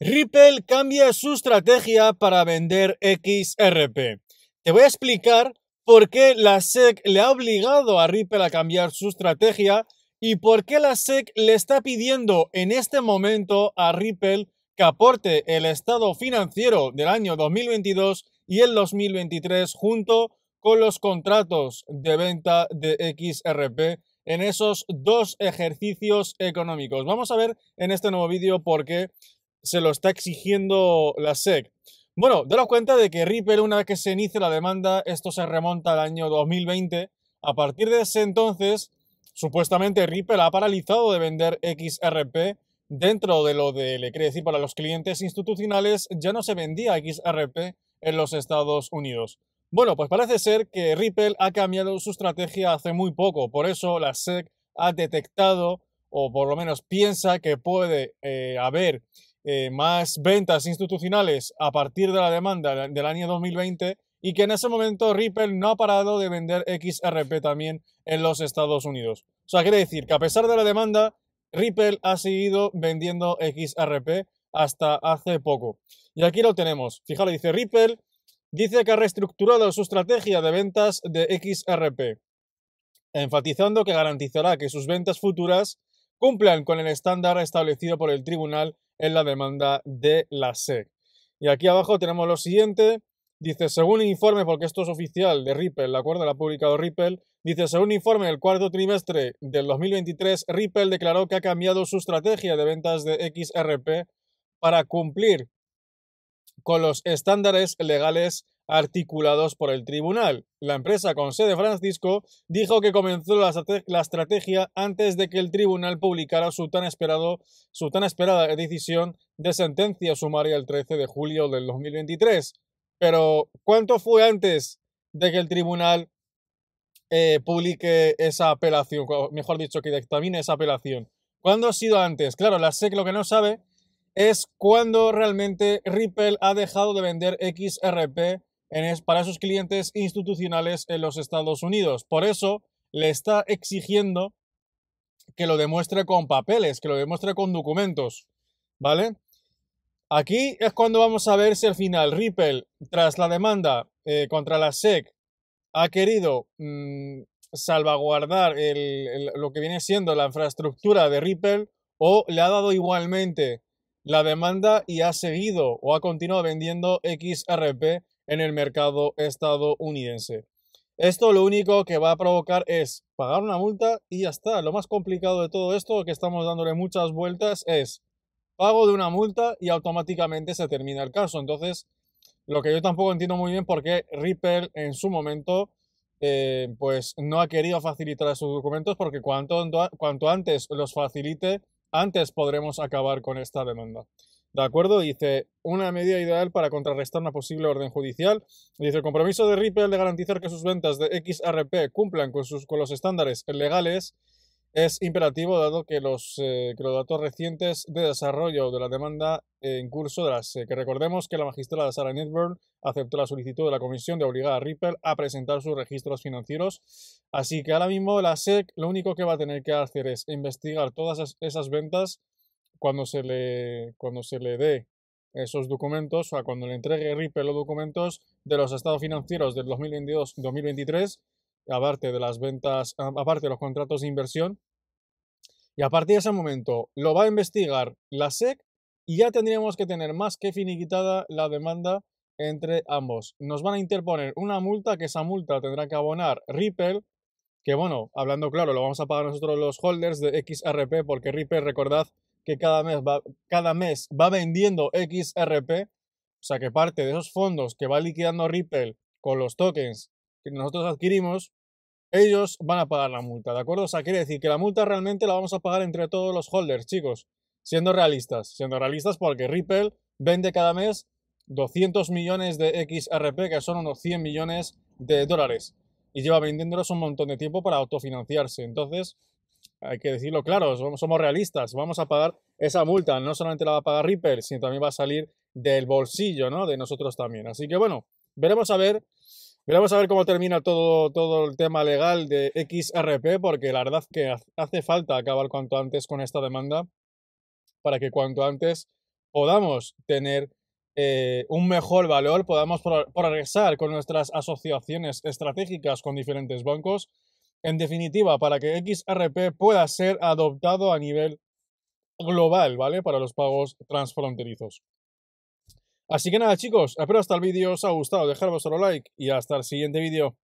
Ripple cambia su estrategia para vender XRP. Te voy a explicar por qué la SEC le ha obligado a Ripple a cambiar su estrategia y por qué la SEC le está pidiendo en este momento a Ripple que aporte el estado financiero del año 2022 y el 2023 junto con los contratos de venta de XRP en esos dos ejercicios económicos. Vamos a ver en este nuevo vídeo por qué se lo está exigiendo la SEC. Bueno, daros cuenta de que Ripple, una vez que se inicia la demanda, esto se remonta al año 2020. A partir de ese entonces, supuestamente Ripple ha paralizado de vender XRP dentro de lo de, le quiere decir, para los clientes institucionales, ya no se vendía XRP en los Estados Unidos. Bueno, pues parece ser que Ripple ha cambiado su estrategia hace muy poco, por eso la SEC ha detectado, o por lo menos piensa que puede eh, haber eh, más ventas institucionales a partir de la demanda del año 2020 y que en ese momento Ripple no ha parado de vender XRP también en los Estados Unidos. O sea, quiere decir que a pesar de la demanda, Ripple ha seguido vendiendo XRP hasta hace poco. Y aquí lo tenemos. Fijaros, dice Ripple, dice que ha reestructurado su estrategia de ventas de XRP, enfatizando que garantizará que sus ventas futuras cumplan con el estándar establecido por el tribunal en la demanda de la SEC. Y aquí abajo tenemos lo siguiente. Dice, según informe, porque esto es oficial de Ripple, la acuerdo? la ha publicado Ripple. Dice, según un informe del cuarto trimestre del 2023, Ripple declaró que ha cambiado su estrategia de ventas de XRP para cumplir con los estándares legales articulados por el tribunal. La empresa con sede Francisco dijo que comenzó la, estrategia antes de que el tribunal publicara su tan, esperado, su tan esperada decisión de sentencia sumaria el 13 de julio del 2023. Pero, ¿cuánto fue antes de que el tribunal eh, publique esa apelación? mejor dicho, que dictamine esa apelación. ¿Cuándo ha sido antes? Claro, la SEC lo que no sabe es cuándo realmente Ripple ha dejado de vender XRP para sus clientes institucionales en los Estados Unidos. Por eso le está exigiendo que lo demuestre con papeles, que lo demuestre con documentos, ¿vale? Aquí es cuando vamos a ver si al final Ripple, tras la demanda eh, contra la SEC, ha querido mm, salvaguardar lo que viene siendo la infraestructura de Ripple o le ha dado igualmente la demanda y ha seguido o ha continuado vendiendo XRP en el mercado estadounidense. Esto lo único que va a provocar es pagar una multa y ya está. Lo más complicado de todo esto, que estamos dándole muchas vueltas, es pago de una multa y automáticamente se termina el caso. Entonces, lo que yo tampoco entiendo muy bien por qué Ripple en su momento eh, pues no ha querido facilitar sus documentos porque cuanto, cuanto antes los facilite, antes podremos acabar con esta demanda. ¿De acuerdo? Dice, una medida ideal para contrarrestar una posible orden judicial. Dice, el compromiso de Ripple de garantizar que sus ventas de XRP cumplan con, los estándares legales es imperativo dado eh, que los, datos recientes de desarrollo de la demanda en curso de la SEC. Eh, que recordemos que la magistrada Sarah Netburn aceptó la solicitud de la comisión de obligar a Ripple a presentar sus registros financieros. Así que ahora mismo la SEC lo único que va a tener que hacer es investigar todas esas ventas cuando se le, cuando se le dé esos documentos, o sea, cuando le entregue Ripple los documentos de los estados financieros del 2022-2023, aparte de las ventas, aparte de los contratos de inversión, y a partir de ese momento lo va a investigar la SEC y ya tendríamos que tener más que finiquitada la demanda entre ambos. Nos van a interponer una multa, que esa multa tendrá que abonar Ripple, que bueno, hablando claro, lo vamos a pagar nosotros los holders de XRP, porque Ripple, recordad, que cada mes va, cada mes va vendiendo XRP, o sea que parte de esos fondos que va liquidando Ripple con los tokens que nosotros adquirimos, ellos van a pagar la multa, ¿de acuerdo? O sea, quiere decir que la multa realmente la vamos a pagar entre todos los holders, chicos, siendo realistas, siendo realistas porque Ripple vende cada mes 200 millones de XRP, que son unos 100 millones de dólares, y lleva vendiéndolos un montón de tiempo para autofinanciarse. Entonces, hay que decirlo claro, somos, realistas, vamos a pagar esa multa, no solamente la va a pagar Ripple, sino también va a salir del bolsillo, ¿no? De nosotros también. Así que bueno, veremos a ver, veremos a ver cómo termina todo, todo el tema legal de XRP, porque la verdad que hace falta acabar cuanto antes con esta demanda para que cuanto antes podamos tener eh, un mejor valor, podamos progresar con nuestras asociaciones estratégicas con diferentes bancos en definitiva, para que XRP pueda ser adoptado a nivel global, ¿vale? Para los pagos transfronterizos. Así que nada chicos, espero hasta el vídeo os ha gustado, dejaros solo like y hasta el siguiente vídeo.